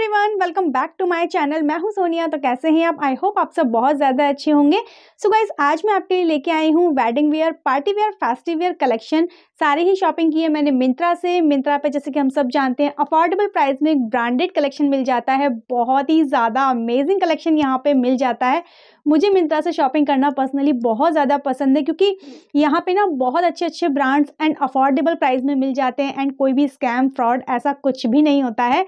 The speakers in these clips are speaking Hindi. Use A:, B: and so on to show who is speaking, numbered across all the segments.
A: everyone welcome back to my channel मैं हूं सोनिया तो कैसे हैं आप आई होप आप सब बहुत ज़्यादा अच्छे होंगे सो so गाइज आज मैं आपके लिए लेके आई हूं wedding wear party wear festive wear collection सारे ही शॉपिंग की है मैंने मिंत्रा से मिंत्रा पे जैसे कि हम सब जानते हैं अफोर्डेबल प्राइस में एक ब्रांडेड कलेक्शन मिल जाता है बहुत ही ज़्यादा अमेजिंग कलेक्शन यहाँ पे मिल जाता है मुझे मिंत्रा से शॉपिंग करना पर्सनली बहुत ज़्यादा पसंद है क्योंकि यहाँ पे ना बहुत अच्छे अच्छे ब्रांड्स एंड अफोर्डेबल प्राइस में मिल जाते हैं एंड कोई भी स्कैम फ्रॉड ऐसा कुछ भी नहीं होता है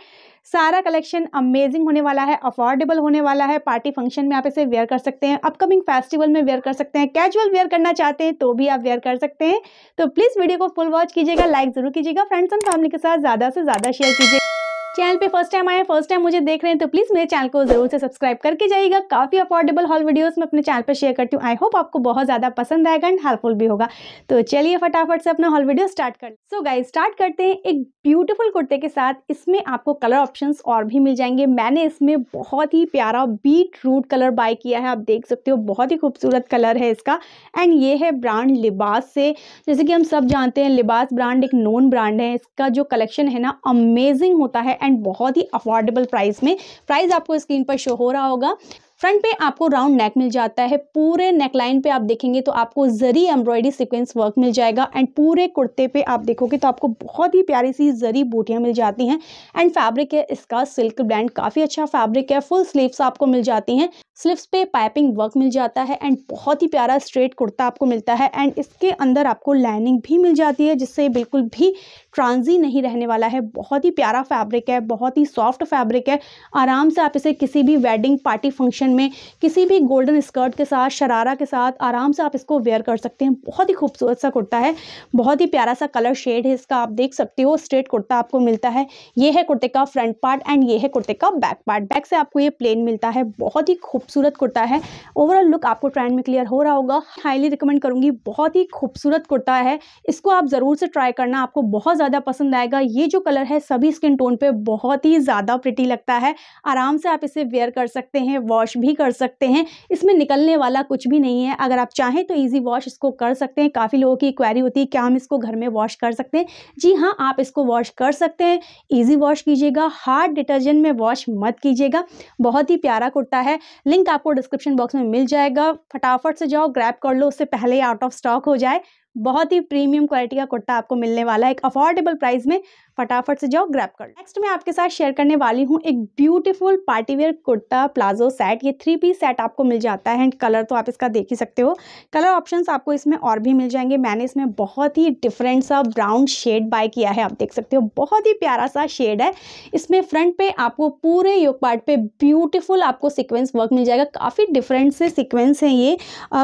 A: सारा कलेक्शन अमेजिंग होने वाला है अफोर्डेबल होने वाला है पार्टी फंक्शन में आप इसे वेयर कर सकते हैं अपकमिंग फेस्टिवल में वेयर कर सकते हैं कैजुअल वेयर करना चाहते हैं तो भी आप वेयर कर सकते हैं तो प्लीज़ वीडियो को फुल वॉच कीजिएगा लाइक जरूर कीजिएगा फ्रेंड्स एंड फैमिली के साथ ज़्यादा से ज़्यादा शेयर कीजिएगा चैनल पे फर्स्ट टाइम आए फर्स्ट टाइम मुझे देख रहे हैं तो प्लीज़ मेरे चैनल को जरूर से सब्सक्राइब करके जाइएगा काफ़ी अफोर्डेबल हॉल वीडियोस मैं अपने चैनल पे शेयर करती हूँ आई होप आपको बहुत ज़्यादा पसंद आएगा एंड हेल्पफुल भी होगा तो चलिए फटाफट से अपना हॉल वीडियो स्टार्ट कर सो गाइज स्टार्ट करते हैं एक ब्यूटिफुल कुर्ते के साथ इसमें आपको कलर ऑप्शन और भी मिल जाएंगे मैंने इसमें बहुत ही प्यारा बीट रूट कलर बाय किया है आप देख सकते हो बहुत ही खूबसूरत कलर है इसका एंड ये है ब्रांड लिबास से जैसे कि हम सब जानते हैं लिबास ब्रांड एक नोन ब्रांड है इसका जो कलेक्शन है ना अमेजिंग होता है एंड बहुत ही अफोर्डेबल प्राइस में प्राइस आपको स्क्रीन पर शो हो रहा होगा फ्रंट पे आपको राउंड नेक मिल जाता है पूरे नेक लाइन पे आप देखेंगे तो आपको जरी एम्ब्रॉयडरी सीक्वेंस वर्क मिल जाएगा एंड पूरे कुर्ते पे आप देखोगे तो आपको बहुत ही प्यारी सी जरी बूटियाँ मिल जाती हैं एंड फैब्रिक है इसका सिल्क ब्रांड काफ़ी अच्छा फैब्रिक है फुल स्लीव्स आपको मिल जाती हैं स्लिप्स पे पाइपिंग वर्क मिल जाता है एंड बहुत ही प्यारा स्ट्रेट कुर्ता आपको मिलता है एंड इसके अंदर आपको लाइनिंग भी मिल जाती है जिससे बिल्कुल भी ट्रांजी नहीं रहने वाला है बहुत ही प्यारा फैब्रिक है बहुत ही सॉफ्ट फैब्रिक है आराम से आप इसे किसी भी वेडिंग पार्टी फंक्शन में किसी भी गोल्डन स्कर्ट के साथ शरारा के साथ आराम से आप इसको वेयर कर सकते हैं बहुत ही खूबसूरत सा कुर्ता है बहुत ही प्यारा सा कलर शेड है इसका आप देख सकते हो स्ट्रेट कुर्ता आपको मिलता है ये है कुर्ते का फ्रंट पार्ट एंड ये है कुर्ते का बैक पार्ट बैक से आपको ये प्लेन मिलता है बहुत ही खूब खूबसूरत कुर्ता है ओवरऑल लुक आपको ट्रेंड में क्लियर हो रहा होगा हाईली रिकमेंड करूँगी बहुत ही खूबसूरत कुर्ता है इसको आप ज़रूर से ट्राई करना आपको बहुत ज़्यादा पसंद आएगा ये जो कलर है सभी स्किन टोन पर बहुत ही ज़्यादा प्रिटी लगता है आराम से आप इसे वेयर कर सकते हैं वॉश भी कर सकते हैं इसमें निकलने वाला कुछ भी नहीं है अगर आप चाहें तो ईजी वॉश इसको कर सकते हैं काफ़ी लोगों की क्वेरी होती है क्या हम इसको घर में वॉश कर सकते हैं जी हाँ आप इसको वॉश कर सकते हैं ईजी वॉश कीजिएगा हार्ड डिटर्जेंट में वॉश मत कीजिएगा बहुत ही प्यारा कुर्ता है लिंक लिंक आपको डिस्क्रिप्शन बॉक्स में मिल जाएगा फटाफट से जाओ ग्रैब कर लो उससे पहले आउट ऑफ स्टॉक हो जाए बहुत ही प्रीमियम क्वालिटी का कुर्ता आपको मिलने वाला है एक अफोर्डेबल प्राइस में फटाफट से जाओ ग्रैप कर नेक्स्ट मैं आपके साथ शेयर करने वाली हूँ एक beautiful partywear kurta palazzo set ये थ्री पीस सेट आपको मिल जाता है एंड कलर तो आप इसका देख ही सकते हो कलर ऑप्शंस आपको इसमें और भी मिल जाएंगे मैंने इसमें बहुत ही डिफरेंट सा ब्राउन शेड बाय किया है आप देख सकते हो बहुत ही प्यारा सा शेड है इसमें फ्रंट पे आपको पूरे योग पार्ट पे ब्यूटिफुल आपको सिक्वेंस वर्क मिल जाएगा काफ़ी डिफरेंट से सिक्वेंस हैं ये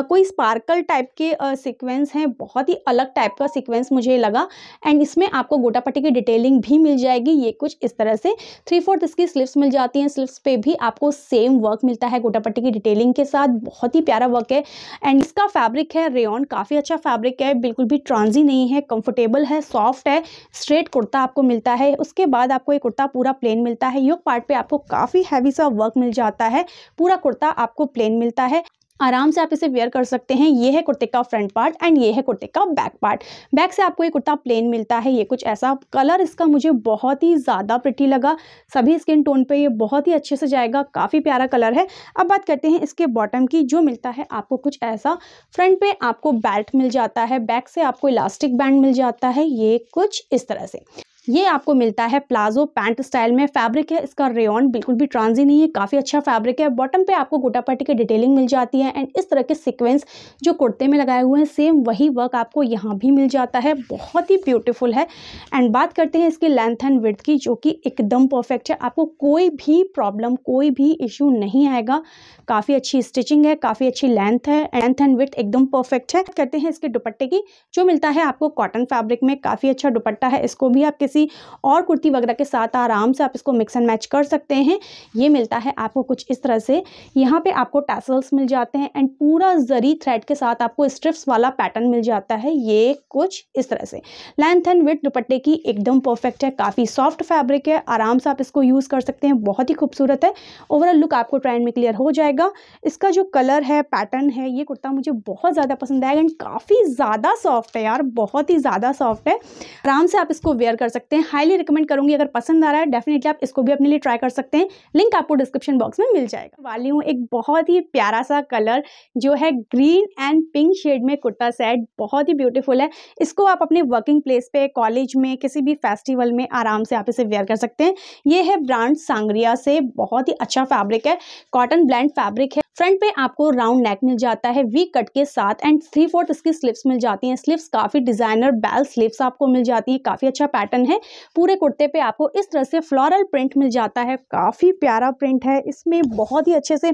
A: कोई स्पार्कल टाइप के सिक्वेंस हैं बहुत बहुत ही अलग टाइप का सिक्वेंस मुझे लगा एंड इसमें आपको गोटापट्टी की डिटेलिंग भी मिल जाएगी ये कुछ इस तरह से थ्री फोर्थ इसकी स्लिप्स मिल जाती हैं स्लिप्स पे भी आपको सेम वर्क मिलता है गोटापट्टी की डिटेलिंग के साथ बहुत ही प्यारा वर्क है एंड इसका फैब्रिक है रेन काफ़ी अच्छा फैब्रिक है बिल्कुल भी ट्रांजी नहीं है कम्फर्टेबल है सॉफ्ट है स्ट्रेट कुर्ता आपको मिलता है उसके बाद आपको ये कुर्ता पूरा प्लेन मिलता है योग पार्ट पे आपको काफ़ी हैवी सा वर्क मिल जाता है पूरा कुर्ता आपको प्लेन मिलता है आराम से आप इसे वेयर कर सकते हैं ये है कुर्ते का फ्रंट पार्ट एंड ये है कुर्ते का बैक पार्ट बैक से आपको ये कुर्ता प्लेन मिलता है ये कुछ ऐसा कलर इसका मुझे बहुत ही ज़्यादा प्रटी लगा सभी स्किन टोन पे ये बहुत ही अच्छे से जाएगा काफ़ी प्यारा कलर है अब बात करते हैं इसके बॉटम की जो मिलता है आपको कुछ ऐसा फ्रंट पर आपको बेल्ट मिल जाता है बैक से आपको इलास्टिक बैंड मिल जाता है ये कुछ इस तरह से ये आपको मिलता है प्लाजो पैंट स्टाइल में फैब्रिक है इसका रेयन बिल्कुल भी ट्रांजी नहीं है काफ़ी अच्छा फैब्रिक है बॉटम पे आपको गोटापट्टी की डिटेलिंग मिल जाती है एंड इस तरह के सीक्वेंस जो कुर्ते में लगाए हुए हैं सेम वही वर्क आपको यहाँ भी मिल जाता है बहुत ही ब्यूटीफुल है एंड बात करते हैं इसकी लेंथ एंड विथ की जो कि एकदम परफेक्ट है आपको कोई भी प्रॉब्लम कोई भी इशू नहीं आएगा काफ़ी अच्छी स्टिचिंग है काफ़ी अच्छी लेंथ है लेंथ एंड विथ एकदम परफेक्ट है करते हैं इसके दुपट्टे की जो मिलता है आपको कॉटन फैब्रिक में काफ़ी अच्छा दुपट्टा है इसको भी आप किसी किसी और कुर्ती वगैरह के साथ आराम से आप इसको मिक्स एंड मैच कर सकते हैं ये मिलता है आपको कुछ इस तरह से यहाँ पे आपको टैसल्स मिल जाते हैं एंड पूरा जरी थ्रेड के साथ आपको स्ट्रिप्स वाला पैटर्न मिल जाता है ये कुछ इस तरह से लेंथ एंड विथ दुपट्टे की एकदम परफेक्ट है काफ़ी सॉफ्ट फैब्रिक है आराम से आप इसको यूज़ कर सकते हैं बहुत ही खूबसूरत है ओवरऑल लुक आपको ट्रेंड में क्लियर हो जाएगा इसका जो कलर है पैटर्न है ये कुर्ता मुझे बहुत ज़्यादा पसंद आएगा एंड काफ़ी ज़्यादा सॉफ्ट है यार बहुत ही ज़्यादा सॉफ्ट है आराम से आप इसको वेयर कर सकते सकते हैं हाईली रिकमेंड करूंगी अगर पसंद आ रहा है डेफिनेटली आप इसको भी अपने लिए ट्राई कर सकते हैं लिंक आपको डिस्क्रिप्शन बॉक्स में मिल जाएगा वाली हूँ एक बहुत ही प्यारा सा कलर जो है ग्रीन एंड पिंक शेड में कुर्ता सेट बहुत ही ब्यूटीफुल है इसको आप अपने वर्किंग प्लेस पे कॉलेज में किसी भी फेस्टिवल में आराम से आप इसे वेयर कर सकते हैं ये है ब्रांड सांगरिया से बहुत ही अच्छा फैब्रिक है कॉटन ब्लैंड फैब्रिक है फ्रंट पे आपको राउंड नेक मिल जाता है वी कट के साथ एंड थ्री फोर्थ इसकी स्लिप्स मिल जाती हैं स्लिप्स काफ़ी डिजाइनर बैल स्लिप्स आपको मिल जाती है काफ़ी अच्छा पैटर्न है पूरे कुर्ते पे आपको इस तरह से फ्लोरल प्रिंट मिल जाता है काफ़ी प्यारा प्रिंट है इसमें बहुत ही अच्छे से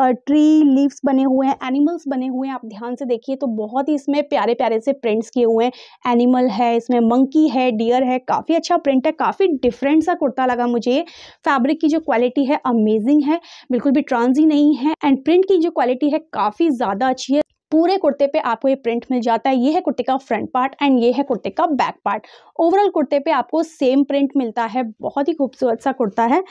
A: ट्री लीव्स बने हुए हैं एनिमल्स बने हुए हैं आप ध्यान से देखिए तो बहुत ही इसमें प्यारे प्यारे से प्रिंट्स किए हुए हैं एनिमल है इसमें मंकी है डियर है काफ़ी अच्छा प्रिंट है काफ़ी डिफरेंट सा कुर्ता लगा मुझे फैब्रिक की जो क्वालिटी है अमेजिंग है बिल्कुल भी ट्रांजी नहीं है एंड प्रिंट की जो क्वालिटी है काफ़ी ज़्यादा अच्छी है पूरे कुर्ते पे आपको ये प्रिंट मिल जाता है ये है कुर्ते का फ्रंट पार्ट एंड ये है कुर्ते का बैक पार्ट ओवरऑल कुर्ते पे आपको सेम प्रिंट मिलता है बहुत ही खूबसूरत सा कुर्ता है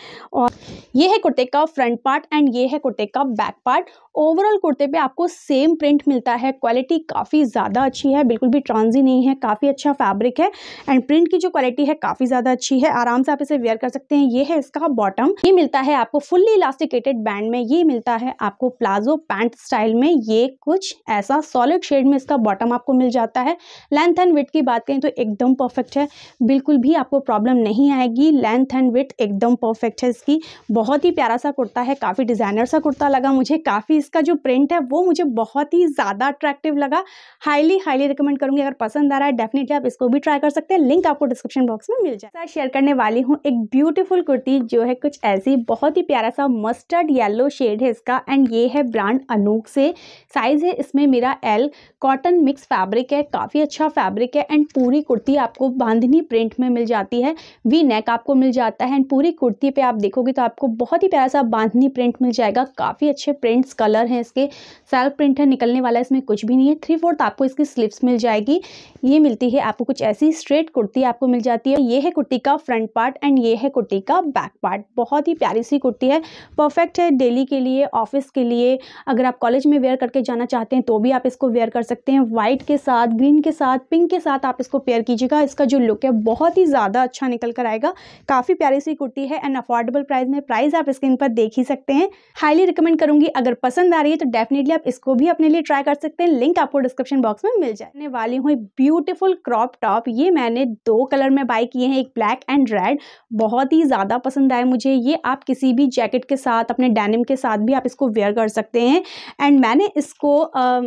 A: और ये है कुर्ते का फ्रंट पार्ट एंड ये है कुर्ते का बैक पार्ट ओवरऑल कुर्ते पे आपको सेम प्रिंट मिलता है क्वालिटी काफ़ी ज़्यादा अच्छी है बिल्कुल भी ट्रांजी नहीं है काफ़ी अच्छा फैब्रिक है एंड प्रिंट की जो क्वालिटी है काफ़ी ज़्यादा अच्छी है आराम से आप इसे वेयर कर सकते हैं ये है इसका बॉटम ये मिलता है आपको फुल्ली इलास्टिकेटेड बैंड में ये मिलता है आपको प्लाजो पैंट स्टाइल में ये कुछ ऐसा सॉलिड शेड में इसका बॉटम आपको मिल जाता है लेंथ एंड विथ की बात करें तो एकदम परफेक्ट है बिल्कुल भी आपको प्रॉब्लम नहीं आएगी लेंथ एंड विथ एकदम परफेक्ट है इसकी बहुत ही प्यारा सा कुर्ता है काफ़ी डिज़ाइनर सा कुर्ता लगा मुझे काफ़ी इसका जो प्रिंट है वो मुझे बहुत ही ज़्यादा अट्रैक्टिव लगा हाईली हाईली रिकमेंड करूँगी अगर पसंद आ रहा है डेफिनेटली आप इसको भी ट्राई कर सकते हैं लिंक आपको डिस्क्रिप्शन बॉक्स में मिल जाएगा शेयर करने वाली हूँ एक ब्यूटीफुल कुर्ती जो है कुछ ऐसी बहुत ही प्यारा सा मस्टर्ड येलो शेड है इसका एंड ये है ब्रांड अनूक से साइज़ है इसमें मेरा एल कॉटन मिक्स फैब्रिक है काफ़ी अच्छा फैब्रिक है एंड पूरी कुर्ती आपको बांधनी प्रिंट में मिल जाती है वी नेक आपको मिल जाता है एंड पूरी कुर्ती पे आप देखोगे तो आपको बहुत ही प्यारा सा बांधनी प्रिंट मिल जाएगा काफ़ी अच्छे प्रिंट्स कलर कलर हैं इसके सेल्फ प्रिंट है निकलने वाला इसमें कुछ भी नहीं है थ्री फोर्थ आपको इसकी स्लिप्स मिल जाएगी ये मिलती है आपको कुछ ऐसी स्ट्रेट कुर्ती आपको मिल जाती है ये है कुर्ती का फ्रंट पार्ट एंड ये है कुर्ती का बैक पार्ट बहुत ही प्यारी सी कुर्ती है परफेक्ट है डेली के लिए ऑफिस के लिए अगर आप कॉलेज में वेयर करके जाना चाहते हैं तो भी आप इसको वेयर कर सकते हैं वाइट के साथ ग्रीन के साथ पिंक के साथ आप इसको पेयर कीजिएगा इसका जो लुक है बहुत ही ज़्यादा अच्छा निकल कर आएगा काफ़ी प्यारी सी कुर्ती है एंड अफोर्डेबल प्राइस में प्राइस आप स्क्रीन पर देख ही सकते हैं हाईली रिकमेंड करूंगी अगर पसंद पसंद आ रही है तो डेफिनेटली आप इसको भी अपने लिए ट्राई कर सकते हैं लिंक आपको डिस्क्रिप्शन बॉक्स में मिल जाए वाली हूँ ब्यूटीफुल क्रॉप टॉप ये मैंने दो कलर में बाई किए हैं एक ब्लैक एंड रेड बहुत ही ज़्यादा पसंद आए मुझे ये आप किसी भी जैकेट के साथ अपने डेनिम के साथ भी आप इसको वेयर कर सकते हैं एंड मैंने इसको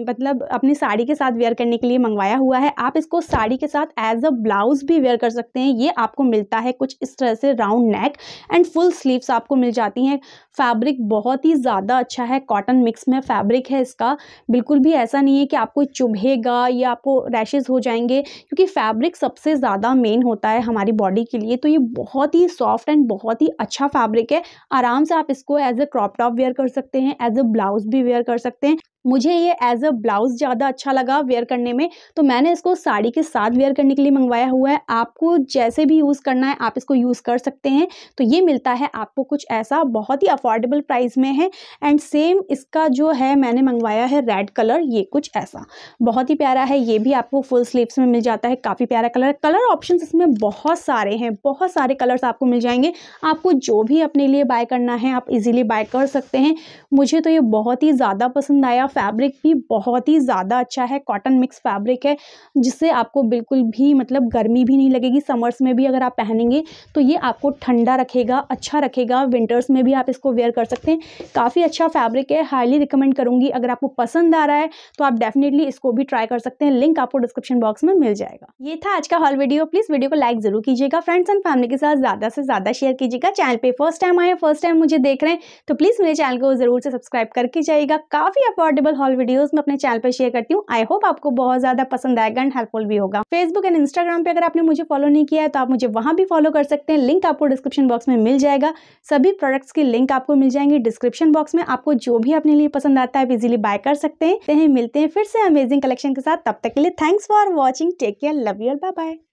A: मतलब अपनी साड़ी के साथ वेयर करने के लिए मंगवाया हुआ है आप इसको साड़ी के साथ एज अ ब्लाउज भी वेयर कर सकते हैं ये आपको मिलता है कुछ इस तरह से round neck and full sleeves आपको मिल जाती हैं फैब्रिक बहुत ही ज़्यादा अच्छा है कॉटन मिक्स में फैब्रिक है इसका बिल्कुल भी ऐसा नहीं है कि आपको चुभेगा या आपको रैशेज़ हो जाएंगे क्योंकि फैब्रिक सबसे ज़्यादा मेन होता है हमारी बॉडी के लिए तो ये बहुत ही सॉफ्ट एंड बहुत ही अच्छा फैब्रिक है आराम से आप इसको as a crop top wear कर सकते हैं एज ए ब्लाउज भी वेयर कर सकते हैं मुझे ये एज अ ब्लाउज़ ज़्यादा अच्छा लगा वेयर करने में तो मैंने इसको साड़ी के साथ वेयर करने के लिए मंगवाया हुआ है आपको जैसे भी यूज़ करना है आप इसको यूज़ कर सकते हैं तो ये मिलता है आपको कुछ ऐसा बहुत ही अफोर्डेबल प्राइस में है एंड सेम इसका जो है मैंने मंगवाया है रेड कलर ये कुछ ऐसा बहुत ही प्यारा है ये भी आपको फुल स्लीवस में मिल जाता है काफ़ी प्यारा कलर कलर ऑप्शन इसमें बहुत सारे हैं बहुत सारे कलर्स आपको मिल जाएंगे आपको जो भी अपने लिए बाय करना है आप इजीली बाय कर सकते हैं मुझे तो ये बहुत ही ज़्यादा पसंद आया फैब्रिक भी बहुत ही ज़्यादा अच्छा है कॉटन मिक्स फैब्रिक है जिससे आपको बिल्कुल भी मतलब गर्मी भी नहीं लगेगी समर्स में भी अगर आप पहनेंगे तो ये आपको ठंडा रखेगा अच्छा रखेगा विंटर्स में भी आप इसको वेयर कर सकते हैं काफ़ी अच्छा फैब्रिक है हाईली रिकमेंड करूँगी अगर आपको पसंद आ रहा है तो आप डेफिनेटली इसको भी ट्राई कर सकते हैं लिंक आपको डिस्क्रिप्शन बॉक्स में मिल जाएगा ये था आज का हॉल वीडियो प्लीज़ वीडियो को लाइक ज़रूर कीजिएगा फ्रेंड्स एंड फैमिली के साथ ज़्यादा से ज़्यादा शेयर कीजिएगा चैनल पर फर्स्ट टाइम आए फर्स्ट टाइम मुझे देख रहे हैं तो प्लीज़ मेरे चैनल को ज़रूर से सब्सक्राइब करके जाइएगा काफ़ी अफॉर्ड अफोर्डेबल हॉल वीडियोस में अपने चैनल पर शेयर करती हूँ आई होप आपको बहुत ज्यादा पसंद आएगा एंड हेल्पफुल भी होगा फेसबुक एंड इंस्टाग्राम पे अगर आपने मुझे फॉलो नहीं किया है तो आप मुझे वहाँ भी फॉलो कर सकते हैं लिंक आपको डिस्क्रिप्शन बॉक्स में मिल जाएगा सभी प्रोडक्ट्स की लिंक आपको मिल जाएंगी डिस्क्रिप्शन बॉक्स में आपको जो भी अपने लिए पसंद आता है आप इजिली बाय कर सकते हैं मिलते हैं फिर से अमेजिंग कलेक्शन के साथ तब तक के लिए thanks for watching take care love your bye bye